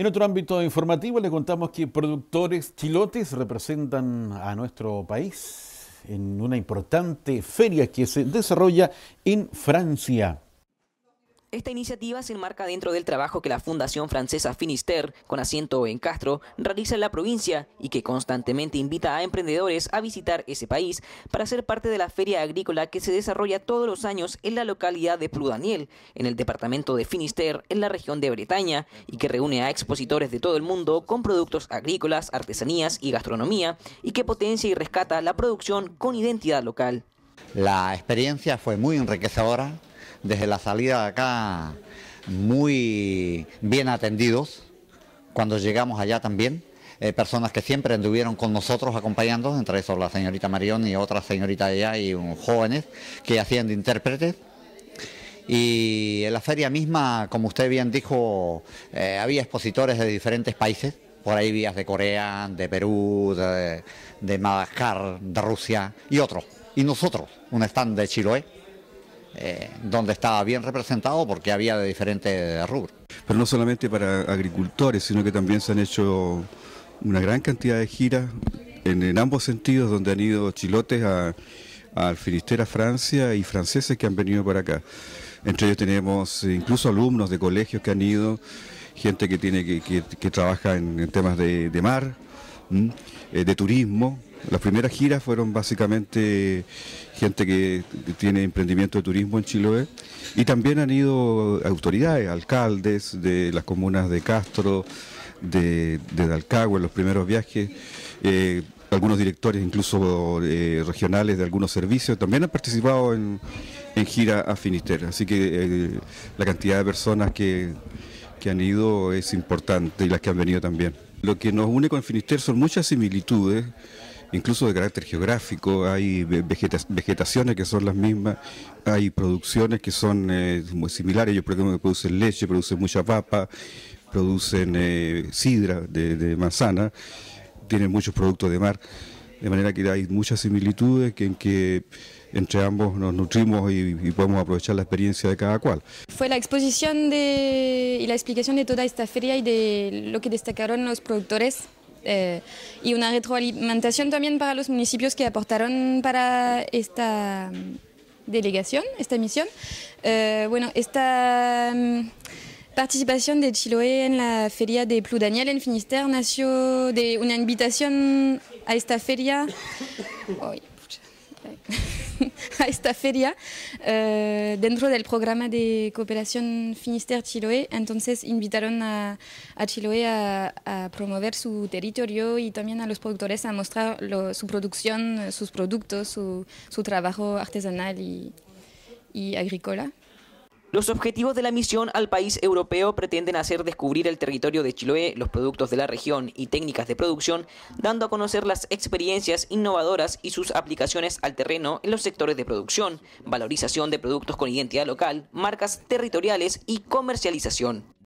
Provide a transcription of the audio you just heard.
En otro ámbito informativo le contamos que productores chilotes representan a nuestro país en una importante feria que se desarrolla en Francia. Esta iniciativa se enmarca dentro del trabajo que la Fundación Francesa Finisterre, con asiento en Castro, realiza en la provincia y que constantemente invita a emprendedores a visitar ese país para ser parte de la feria agrícola que se desarrolla todos los años en la localidad de Pludaniel, en el departamento de Finisterre, en la región de Bretaña, y que reúne a expositores de todo el mundo con productos agrícolas, artesanías y gastronomía, y que potencia y rescata la producción con identidad local. La experiencia fue muy enriquecedora desde la salida de acá muy bien atendidos, cuando llegamos allá también. Eh, personas que siempre anduvieron con nosotros acompañando... entre esos la señorita Marión y otra señorita allá y un, jóvenes que hacían de intérpretes. Y en la feria misma, como usted bien dijo, eh, había expositores de diferentes países, por ahí vías de Corea, de Perú, de Madagascar, de Rusia y otros. Y nosotros, un stand de Chiloé eh, donde estaba bien representado porque había de diferentes rubros. Pero no solamente para agricultores, sino que también se han hecho una gran cantidad de giras en, ambos sentidos, donde han ido chilotes a, a Francia y franceses que han venido para acá. Entre ellos tenemos eh, incluso alumnos de colegios que han ido, gente que, tiene, que, trabaja en, temas de mar, eh, de turismo, las primeras giras fueron básicamente gente que tiene emprendimiento de turismo en Chiloé y también han ido autoridades, alcaldes de las comunas de Castro, de, de Dalcagua en los primeros viajes. Eh, algunos directores incluso eh, regionales de algunos servicios también han participado en, en gira a Finisterre. Así que eh, la cantidad de personas que, que, han ido es importante y las que han venido también. Lo que nos une con Finisterre son muchas similitudes incluso de carácter geográfico, hay vegetaciones que son las mismas, hay producciones que son eh, muy similares, Yo creo que producen leche, producen mucha papa, producen eh, sidra de, manzana, tienen muchos productos de mar, de manera que hay muchas similitudes que, en que entre ambos nos nutrimos y, podemos aprovechar la experiencia de cada cual. Fue la exposición de, y la explicación de toda esta feria y de lo que destacaron los productores eh, y una retroalimentación también para los municipios que aportaron para esta mm, delegación, esta misión. Eh, bueno, esta mm, participación de Chiloé en la feria de Daniel en Finisterre nació de una invitación a esta feria a esta feria eh, dentro del programa de cooperación Finister Chiloé. Entonces invitaron a, Chiloé a, promover su territorio y también a los productores a mostrar su producción, sus productos, su, trabajo artesanal y agrícola. Los objetivos de la misión al país europeo pretenden hacer descubrir el territorio de Chiloé, los productos de la región y técnicas de producción, dando a conocer las experiencias innovadoras y sus aplicaciones al terreno en los sectores de producción, valorización de productos con identidad local, marcas territoriales y comercialización.